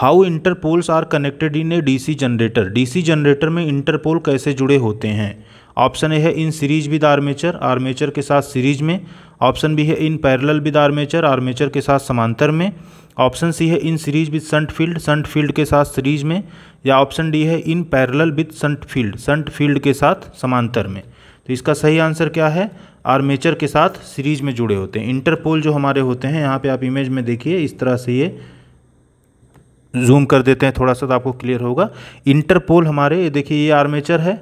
how interpoles are connected in a D generator DC generator में इंटरपोल कैसे जुड़े होते हैं ऑप्शन ए है in series with armature armature के साथ सीरीज में ऑप्शन बी है in parallel with armature armature के साथ समांतर में ऑप्शन सी है in series with shunt field shunt field के साथ सीरीज में या ऑप्शन डी है in parallel with shunt field shunt field के साथ समांतर में तो इसका सही आंसर क्या है आर्मेचर के साथ सीरीज में जुड़े होते हैं इंटरपोल जो हमारे होते हैं यहाँ पे आप इमेज में देखिए इस तरह से ये जूम कर देते हैं थोड़ा सा तो आपको क्लियर होगा इंटरपोल हमारे देखिए ये आर्मेचर है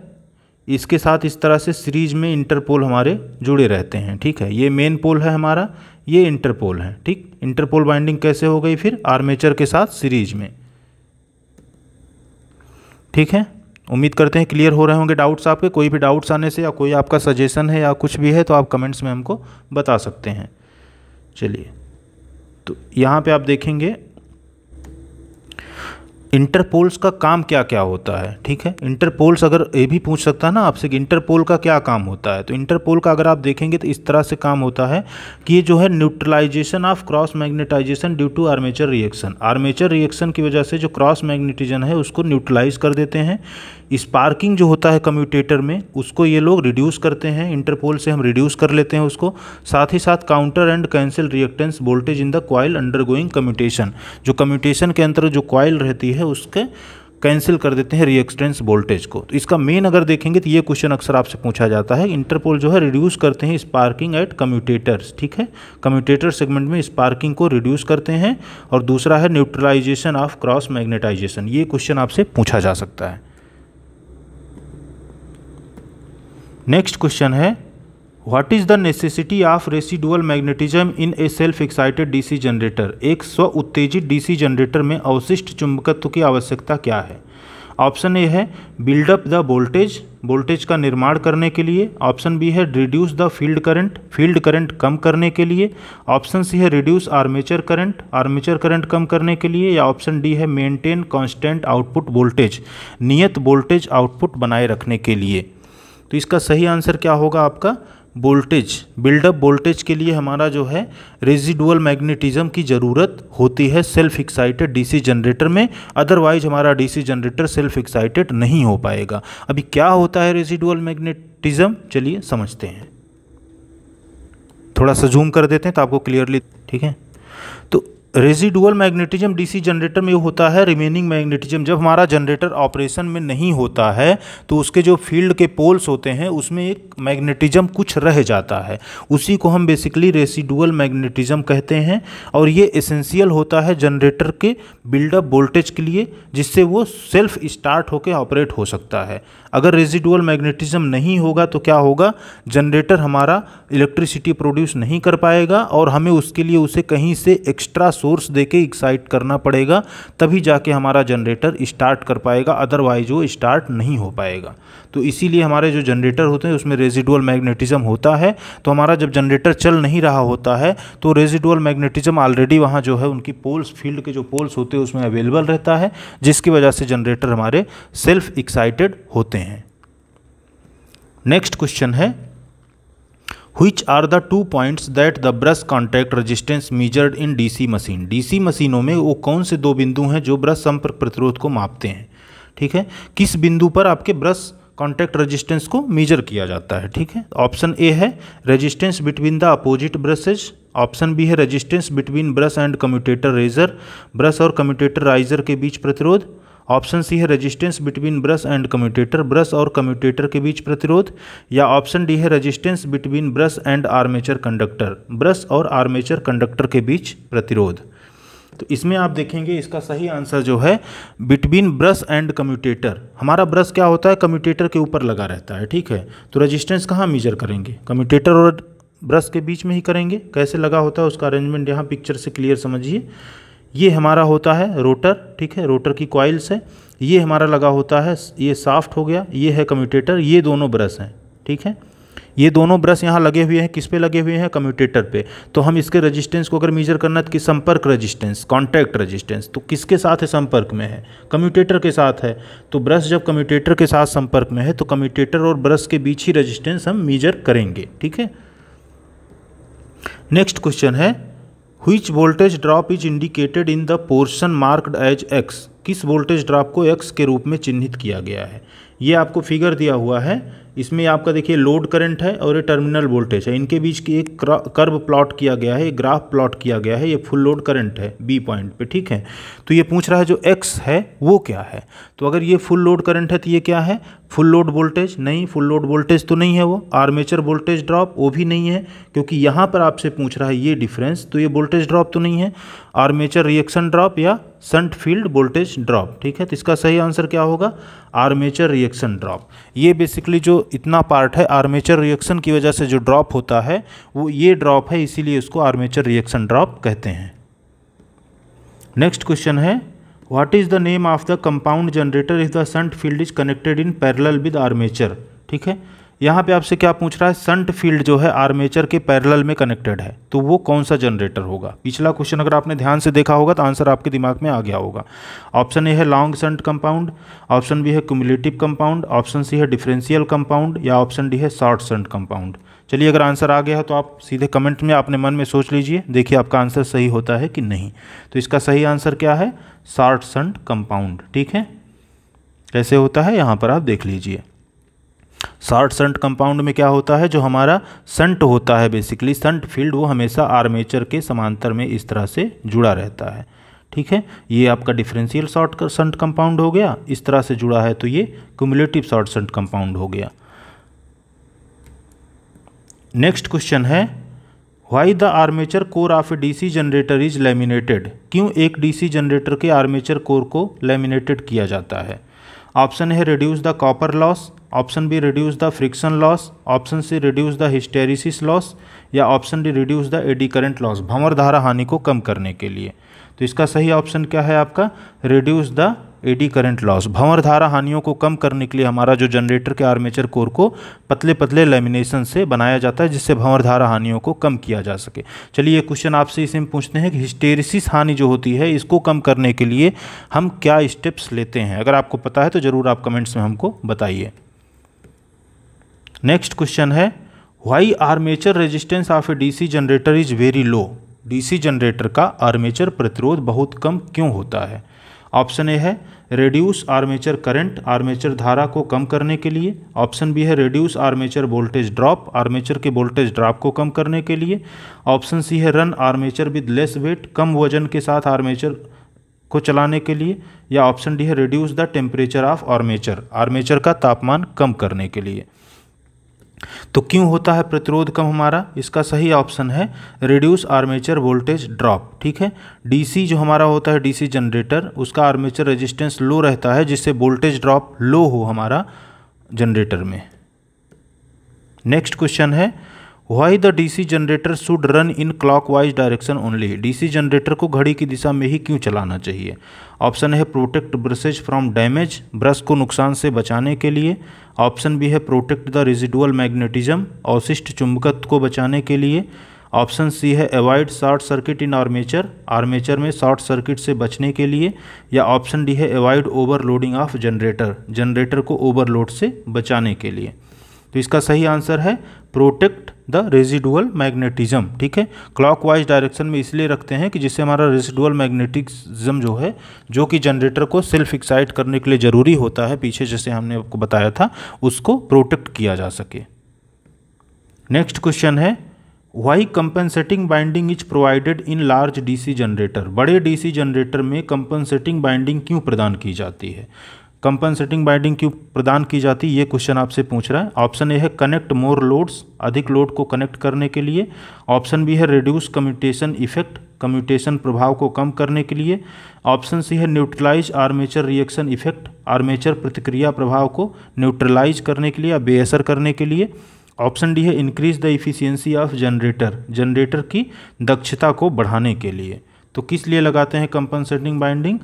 इसके साथ इस तरह से सीरीज में इंटरपोल हमारे जुड़े रहते हैं ठीक है ये मेन पोल है हमारा ये इंटरपोल हैं ठीक इंटरपोल बाइंडिंग कैसे हो गई फिर आर्मेचर के साथ सीरीज में ठीक है उम्मीद करते हैं क्लियर हो रहे होंगे डाउट्स आपके कोई भी डाउट्स आने से या कोई आपका सजेशन है या कुछ भी है तो आप कमेंट्स में हमको बता सकते हैं चलिए तो यहाँ पे आप देखेंगे इंटरपोल्स का काम क्या क्या होता है ठीक है इंटरपोल्स अगर ये भी पूछ सकता है ना आपसे कि इंटरपोल का क्या काम होता है तो इंटरपोल का अगर आप देखेंगे तो इस तरह से काम होता है कि ये जो है neutralization of cross magnetization due to armature reaction armature reaction की वजह से जो क्रॉस मैग्नेटिजन है उसको न्यूट्रलाइज कर देते हैं स्पार्किंग जो होता है कम्यूटेटर में उसको ये लोग रिड्यूस करते हैं इंटरपोल से हम रिड्यूस कर लेते हैं उसको साथ ही साथ counter and cancel reactance voltage in the coil undergoing commutation जो कम्यूटेशन के अंतर जो क्वाइल रहती है उसके कैंसिल कर देते हैं रिएक्सटेंस वोल्टेज को तो इसका मेन अगर देखेंगे तो ये क्वेश्चन अक्सर आपसे पूछा जाता है इंटरपोल जो है रिड्यूस करते हैं स्पार्किंग एट कम्यूटेटर्स ठीक है कम्यूटेटर सेगमेंट में स्पार्किंग को रिड्यूस करते हैं और दूसरा है न्यूट्रलाइजेशन ऑफ क्रॉस मैग्नेटाइजेशन ये क्वेश्चन आपसे पूछा जा सकता है नेक्स्ट क्वेश्चन है what is the necessity of residual magnetism in a self excited DC generator एक स्व उत्तेजित डीसी जनरेटर में अवशिष्ट चुंबकत्व की आवश्यकता क्या है ऑप्शन ए है बिल्डअप द वोल्टेज वोल्टेज का निर्माण करने के लिए ऑप्शन बी है reduce the field current field current कम करने के लिए ऑप्शन सी है reduce armature current armature current कम करने के लिए या ऑप्शन डी है मेंटेन कांस्टेंट आउटपुट वोल्टेज नियत वोल्टेज आउटपुट बनाए रखने के लिए तो इसका सही आंसर क्या होगा आपका वोल्टेज बिल्डअप वोल्टेज के लिए हमारा जो है रेजिडुअल मैग्नेटिज्म की ज़रूरत होती है सेल्फ एक्साइटेड डीसी जनरेटर में अदरवाइज हमारा डीसी जनरेटर सेल्फ एक्साइटेड नहीं हो पाएगा अभी क्या होता है रेजिडुअल मैग्नेटिज्म चलिए समझते हैं थोड़ा सा जूम कर देते हैं तो आपको क्लियरली ठीक है तो रेजिडुअल मैग्नेटिज्म डीसी जनरेटर में होता है रिमेनिंग मैग्नेटिज्म जब हमारा जनरेटर ऑपरेशन में नहीं होता है तो उसके जो फील्ड के पोल्स होते हैं उसमें एक मैग्नेटिज्म कुछ रह जाता है उसी को हम बेसिकली रेसिडुअल मैग्नेटिज्म कहते हैं और ये एसेंशियल होता है जनरेटर के बिल्डअप वोल्टेज के लिए जिससे वो सेल्फ स्टार्ट होकर ऑपरेट हो सकता है अगर रेजिडुअल मैग्नेटिज्म नहीं होगा तो क्या होगा जनरेटर हमारा इलेक्ट्रिसिटी प्रोड्यूस नहीं कर पाएगा और हमें उसके लिए उसे कहीं से एक्स्ट्रा सोर्स दे के एक्साइट करना पड़ेगा तभी जाके हमारा जनरेटर स्टार्ट कर पाएगा अदरवाइज वो स्टार्ट नहीं हो पाएगा तो इसीलिए हमारे जो जनरेटर होते हैं उसमें रेजिडुअल मैग्नेटिज्म होता है तो हमारा जब जनरेटर चल नहीं रहा होता है तो रेजिडुअल मैग्नेटिज्म ऑलरेडी वहाँ जो है उनकी पोल्स फील्ड के जो पोल्स होते हैं उसमें अवेलेबल रहता है जिसकी वजह से जनरेटर हमारे सेल्फ एक्साइटेड होते हैं नेक्स्ट क्वेश्चन है which are the two points that the brush contact resistance measured in DC machine DC मशीनों में वो कौन से दो बिंदु हैं जो ब्रश संपर्क प्रतिरोध को मापते हैं ठीक है किस बिंदु पर आपके ब्रश कॉन्टैक्ट रजिस्टेंस को मेजर किया जाता है ठीक है ऑप्शन ए है resistance between the opposite brushes option B है resistance between brush and commutator riser brush और कम्यूटेटर राइजर के बीच प्रतिरोध ऑप्शन सी है resistance between brush and commutator brush और कम्यूटेटर के बीच प्रतिरोध या ऑप्शन डी है resistance between brush and armature conductor brush और आर्मेचर कंडक्टर के बीच प्रतिरोध तो इसमें आप देखेंगे इसका सही आंसर जो है बिटवीन ब्रश एंड कम्यूटेटर हमारा ब्रश क्या होता है कम्यूटेटर के ऊपर लगा रहता है ठीक है तो रजिस्टेंस कहाँ मेजर करेंगे कम्यूटेटर और ब्रश के बीच में ही करेंगे कैसे लगा होता है उसका अरेंजमेंट यहाँ पिक्चर से क्लियर समझिए ये हमारा होता है रोटर ठीक है रोटर की कॉइल्स है ये हमारा लगा होता है ये साफ्ट हो गया ये है कम्यूटेटर ये दोनों ब्रश हैं ठीक है ये दोनों ब्रश यहाँ लगे हुए हैं किस पे लगे हुए हैं कम्यूटेटर पे तो हम इसके रेजिस्टेंस को अगर मेजर करना है तो संपर्क रेजिस्टेंस कांटेक्ट रेजिस्टेंस तो किसके साथ है संपर्क में है कम्यूटेटर के साथ है तो ब्रश जब कम्यूटेटर के साथ संपर्क में है तो कम्यूटेटर और ब्रश के बीच ही रजिस्टेंस हम मेजर करेंगे ठीक है नेक्स्ट क्वेश्चन है which voltage drop is indicated in the portion marked as X किस वोल्टेज ड्रॉप को एक्स के रूप में चिन्हित किया गया है ये आपको फिगर दिया हुआ है इसमें आपका देखिए लोड करंट है और ये टर्मिनल वोल्टेज है इनके बीच की एक कर्व प्लॉट किया गया है ग्राफ प्लॉट किया गया है ये फुल लोड करंट है बी पॉइंट पे ठीक है तो ये पूछ रहा है जो एक्स है वो क्या है तो अगर ये फुल लोड करंट है तो ये क्या है फुल लोड वोल्टेज नहीं फुल लोड वोल्टेज तो नहीं है वो आर्मेचर वोल्टेज ड्रॉप वो भी नहीं है क्योंकि यहाँ पर आपसे पूछ रहा है ये डिफरेंस तो ये वोल्टेज ड्रॉप तो नहीं है आर्मेचर रिएक्शन ड्रॉप या संट फील्ड वोल्टेज ड्रॉप ठीक है तो इसका सही आंसर क्या होगा आर्मेचर रिएक्शन ड्रॉप ये बेसिकली जो इतना पार्ट है आर्मेचर रिएक्शन की वजह से जो ड्रॉप होता है वो ये ड्रॉप है इसीलिए उसको आर्मेचर रिएक्शन ड्रॉप कहते हैं नेक्स्ट क्वेश्चन है what is the name of the compound generator if the shunt field is connected in parallel with armature ठीक है यहाँ पे आपसे क्या पूछ रहा है संट फील्ड जो है आर्मेचर के पैरेलल में कनेक्टेड है तो वो कौन सा जनरेटर होगा पिछला क्वेश्चन अगर आपने ध्यान से देखा होगा तो आंसर आपके दिमाग में आ गया होगा ऑप्शन ए है long shunt compound option B है क्यूमुलेटिव कंपाउंड ऑप्शन सी है डिफरेंशियल कंपाउंड या ऑप्शन डी है शॉर्ट संट कंपाउंड चलिए अगर आंसर आ गया है तो आप सीधे कमेंट में अपने मन में सोच लीजिए देखिए आपका आंसर सही होता है कि नहीं तो इसका सही आंसर क्या है शॉर्ट संट कंपाउंड ठीक है कैसे होता है यहाँ पर आप देख लीजिए शॉर्ट संट कंपाउंड में क्या होता है जो हमारा संट होता है बेसिकली संट फील्ड वो हमेशा आर्मेचर के समांतर में इस तरह से जुड़ा रहता है ठीक है ये आपका डिफरेंशियल शॉर्ट संट कंपाउंड हो गया इस तरह से जुड़ा है तो ये क्यूमुलेटिव शॉर्ट संट कंपाउंड हो गया नेक्स्ट क्वेश्चन है why the armature core of a DC generator is laminated क्यों एक डीसी जनरेटर के आर्मेचर कोर को लेमिनेटेड किया जाता है ऑप्शन है reduce the copper loss option B reduce the friction loss option C reduce the hysteresis loss या option D reduce the eddy current loss भंवर धारा हानि को कम करने के लिए तो इसका सही ऑप्शन क्या है आपका reduce the eddy current loss भंवर धारा हानियों को कम करने के लिए हमारा जो जनरेटर के आर्मेचर कोर को पतले पतले लेमिनेशन से बनाया जाता है जिससे भंवर धारा हानियों को कम किया जा सके चलिए क्वेश्चन आपसे इसे पूछते हैं कि हिस्टेरिसिस हानि जो होती है इसको कम करने के लिए हम क्या स्टेप्स लेते हैं अगर आपको पता है तो ज़रूर आप कमेंट्स में हमको बताइए नेक्स्ट क्वेश्चन है why armature resistance of a DC generator is very low DC generator का आर्मेचर प्रतिरोध बहुत कम क्यों होता है ऑप्शन ए है रेड्यूस आर्मेचर करंट आर्मेचर धारा को कम करने के लिए ऑप्शन बी है reduce armature voltage drop armature के वोल्टेज ड्रॉप को कम करने के लिए ऑप्शन सी है run armature with less weight कम वजन के साथ आर्मेचर को चलाने के लिए या ऑप्शन डी है reduce the temperature of armature armature का तापमान कम करने के लिए तो क्यों होता है प्रतिरोध कम हमारा इसका सही ऑप्शन है रिड्यूस आर्मेचर वोल्टेज ड्रॉप ठीक है डीसी जो हमारा होता है डीसी जनरेटर उसका आर्मेचर रेजिस्टेंस लो रहता है जिससे वोल्टेज ड्रॉप लो हो हमारा जनरेटर में नेक्स्ट क्वेश्चन है why the DC generator should run in clockwise direction only DC generator को घड़ी की दिशा में ही क्यों चलाना चाहिए ऑप्शन है protect brushes from damage brush को नुकसान से बचाने के लिए ऑप्शन बी है प्रोटेक्ट द रिजिडुअल मैग्नेटिज्म अवशिष्ट चुंबकत्व को बचाने के लिए ऑप्शन सी है avoid short circuit in armature armature में शॉर्ट सर्किट से बचने के लिए या ऑप्शन डी है avoid overloading of generator generator को ओवरलोड से बचाने के लिए तो इसका सही आंसर है प्रोटेक्ट द रेजिडुअल मैग्नेटिज्म ठीक है क्लॉकवाइज डायरेक्शन में इसलिए रखते हैं कि जिससे हमारा रेजिडुअल मैग्नेटिज्म जो है जो कि जनरेटर को सेल्फ एक्साइट करने के लिए ज़रूरी होता है पीछे जैसे हमने आपको बताया था उसको प्रोटेक्ट किया जा सके नेक्स्ट क्वेश्चन है why compensating winding is provided in large DC generator बड़े डीसी जनरेटर में कंपनसेटिंग बाइंडिंग क्यों प्रदान की जाती है कंपनसेटिंग बाइंडिंग क्यों प्रदान की जाती है ये क्वेश्चन आपसे पूछ रहा है ऑप्शन ए है कनेक्ट मोर लोड्स अधिक लोड को कनेक्ट करने के लिए ऑप्शन बी है रिड्यूस कम्यूटेशन इफेक्ट कम्यूटेशन प्रभाव को कम करने के लिए ऑप्शन सी है neutralise armature reaction effect armature प्रतिक्रिया प्रभाव को न्यूट्रलाइज करने के लिए या बेअसर करने के लिए ऑप्शन डी है increase the efficiency of generator generator की दक्षता को बढ़ाने के लिए तो किस लिए लगाते हैं compensating winding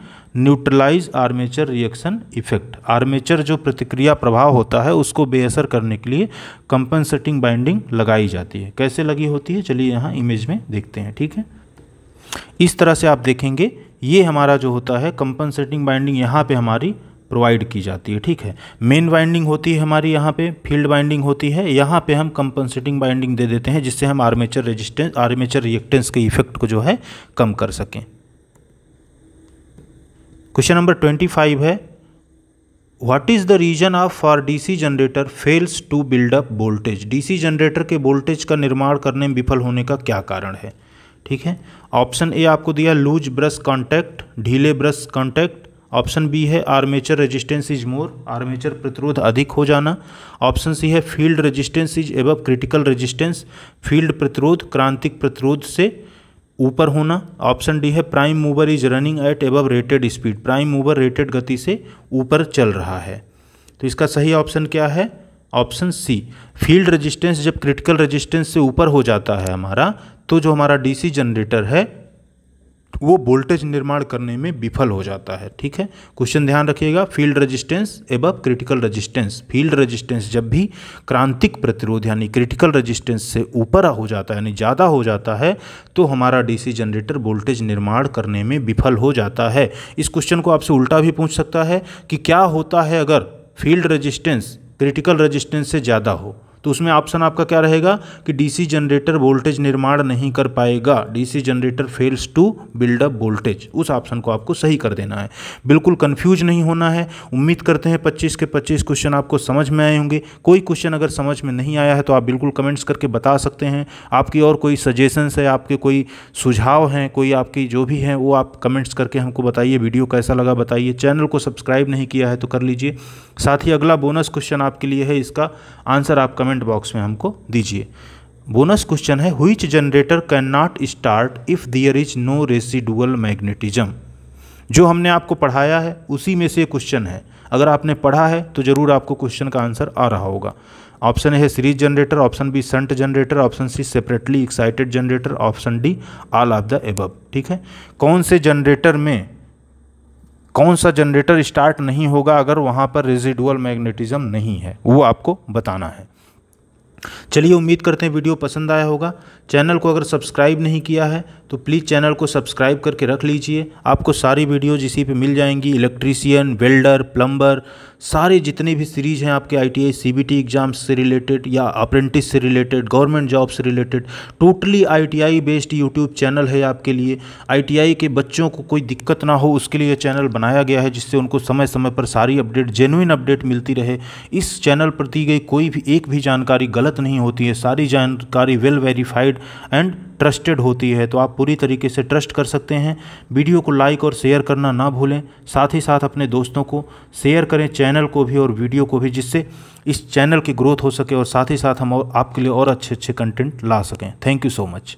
neutralise armature reaction effect armature जो प्रतिक्रिया प्रभाव होता है उसको बेअसर करने के लिए कंपनसेटिंग बाइंडिंग लगाई जाती है कैसे लगी होती है चलिए यहाँ इमेज में देखते हैं ठीक है इस तरह से आप देखेंगे ये हमारा जो होता है कंपनसेटिंग बाइंडिंग यहाँ पर हमारी प्रोवाइड की जाती है ठीक है मेन बाइंडिंग होती है हमारी यहाँ पे फील्ड बाइंडिंग होती है यहाँ पे हम कंपनसेटिंग बाइंडिंग दे देते हैं जिससे हम आर्मेचर रेजिस्टेंस आर्मेचर रिएक्टेंस के इफेक्ट को जो है कम कर सकें क्वेश्चन नंबर ट्वेंटी फाइव है what is the reason of for DC generator fails to build up voltage DC generator के वोल्टेज का निर्माण करने में विफल होने का क्या कारण है ठीक है ऑप्शन ए आपको दिया लूज ब्रश कांटेक्ट ढीले ब्रश कांटेक्ट ऑप्शन बी है armature resistance is more armature प्रतिरोध अधिक हो जाना ऑप्शन सी है field resistance is above critical resistance field प्रतिरोध क्रांतिक प्रतिरोध से ऊपर होना ऑप्शन डी है prime mover is running at above rated speed prime mover rated गति से ऊपर चल रहा है तो इसका सही ऑप्शन क्या है ऑप्शन सी फील्ड रेजिस्टेंस जब क्रिटिकल रेजिस्टेंस से ऊपर हो जाता है हमारा तो जो हमारा डीसी जनरेटर है वो वोल्टेज निर्माण करने में विफल हो जाता है ठीक है क्वेश्चन ध्यान रखिएगा field resistance above critical resistance field resistance जब भी क्रांतिक प्रतिरोध यानी क्रिटिकल रजिस्टेंस से ऊपर हो जाता है यानी ज़्यादा हो जाता है तो हमारा डीसी जनरेटर वोल्टेज निर्माण करने में विफल हो जाता है इस क्वेश्चन को आपसे उल्टा भी पूछ सकता है कि क्या होता है अगर फील्ड रजिस्टेंस क्रिटिकल रजिस्टेंस से ज़्यादा हो तो उसमें ऑप्शन आपका क्या रहेगा कि डीसी जनरेटर वोल्टेज निर्माण नहीं कर पाएगा DC generator fails to build up voltage उस ऑप्शन को आपको सही कर देना है बिल्कुल कंफ्यूज नहीं होना है उम्मीद करते हैं पच्चीस के पच्चीस क्वेश्चन आपको समझ में आए होंगे कोई क्वेश्चन अगर समझ में नहीं आया है तो आप बिल्कुल कमेंट्स करके बता सकते हैं आपकी और कोई सजेशंस है आपके कोई सुझाव हैं कोई आपकी जो भी हैं वो आप कमेंट्स करके हमको बताइए वीडियो कैसा लगा बताइए चैनल को सब्सक्राइब नहीं किया है तो कर लीजिए साथ ही अगला बोनस क्वेश्चन आपके लिए है इसका आंसर आप कमेंट कमेंट बॉक्स में हमको दीजिए बोनस क्वेश्चन है which generator can not start if there is no residual magnetism जो हमने आपको पढ़ाया है उसी में से क्वेश्चन है अगर आपने पढ़ा है तो ज़रूर आपको क्वेश्चन का आंसर आ रहा होगा ऑप्शन ए है series generator option B shunt generator option C separately excited generator option D all of the above ठीक है कौन से जनरेटर में कौन सा जनरेटर स्टार्ट नहीं होगा अगर वहाँ पर रेजिडुअल मैग्नेटिज्म नहीं है वो आपको बताना है चलिए उम्मीद करते हैं वीडियो पसंद आया होगा चैनल को अगर सब्सक्राइब नहीं किया है तो प्लीज़ चैनल को सब्सक्राइब करके रख लीजिए आपको सारी वीडियोज़ इसी पे मिल जाएंगी इलेक्ट्रीशियन वेल्डर प्लम्बर सारे जितने भी सीरीज़ हैं आपके I T I C B T exams से रिलेटेड या अप्रेंटिस से रिलेटेड गवर्नमेंट जॉब से related totally I T I based YouTube channel है आपके लिए आई टी आई के बच्चों को कोई दिक्कत ना हो उसके लिए चैनल बनाया गया है जिससे उनको समय समय पर सारी अपडेट जेनुइन अपडेट मिलती रहे इस चैनल पर दी गई कोई भी एक भी जानकारी गलत नहीं होती है सारी जानकारी वेल वेरीफाइड एंड ट्रस्टेड होती है तो आप पूरी तरीके से ट्रस्ट कर सकते हैं वीडियो को लाइक और शेयर करना ना भूलें साथ ही साथ अपने दोस्तों को शेयर करें चैनल को भी और वीडियो को भी जिससे इस चैनल की ग्रोथ हो सके और साथ ही साथ हम और आपके लिए और अच्छे अच्छे कंटेंट ला सकें थैंक यू सो मच